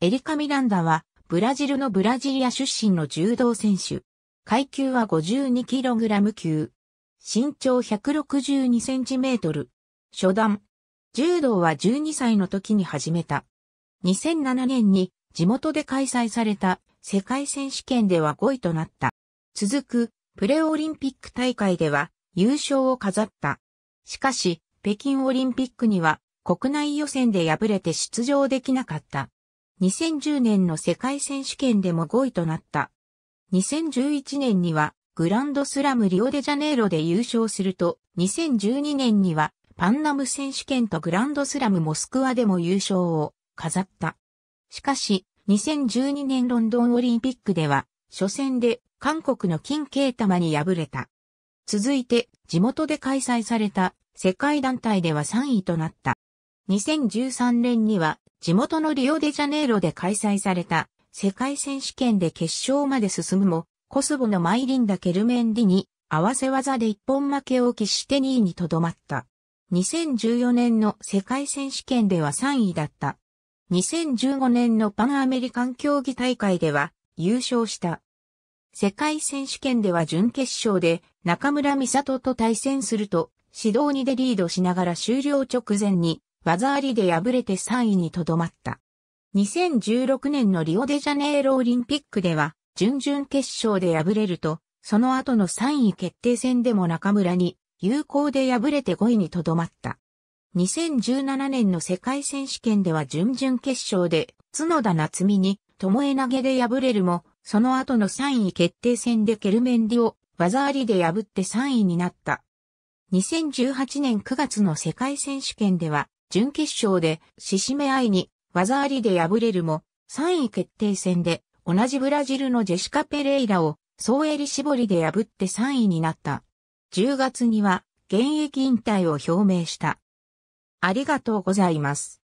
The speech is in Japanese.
エリカ・ミランダは、ブラジルのブラジリア出身の柔道選手。階級は 52kg 級。身長 162cm。初段。柔道は12歳の時に始めた。2007年に地元で開催された世界選手権では5位となった。続くプレオリンピック大会では優勝を飾った。しかし、北京オリンピックには国内予選で敗れて出場できなかった。2010年の世界選手権でも5位となった。2011年にはグランドスラムリオデジャネイロで優勝すると、2012年にはパンナム選手権とグランドスラムモスクワでも優勝を飾った。しかし、2012年ロンドンオリンピックでは、初戦で韓国の金慶玉に敗れた。続いて、地元で開催された世界団体では3位となった。2013年には地元のリオデジャネイロで開催された世界選手権で決勝まで進むも、コスボのマイリンダ・ケルメンディに合わせ技で一本負けを喫して2位にとどまった。2014年の世界選手権では3位だった。2015年のパンアメリカン競技大会では優勝した。世界選手権では準決勝で中村美里と対戦すると、指導2でリードしながら終了直前に技ありで敗れて3位にとどまった。2016年のリオデジャネイロオリンピックでは、準々決勝で敗れると、その後の3位決定戦でも中村に、有効で敗れて5位にとどまった。2017年の世界選手権では準々決勝で、角田夏美に、巴投げで敗れるも、その後の3位決定戦でケルメンディを技ありで破って3位になった。2018年9月の世界選手権では準決勝で獅子目愛に技ありで敗れるも、3位決定戦で同じブラジルのジェシカ・ペレイラを総襟絞りで破って3位になった。10月には現役引退を表明した。ありがとうございます。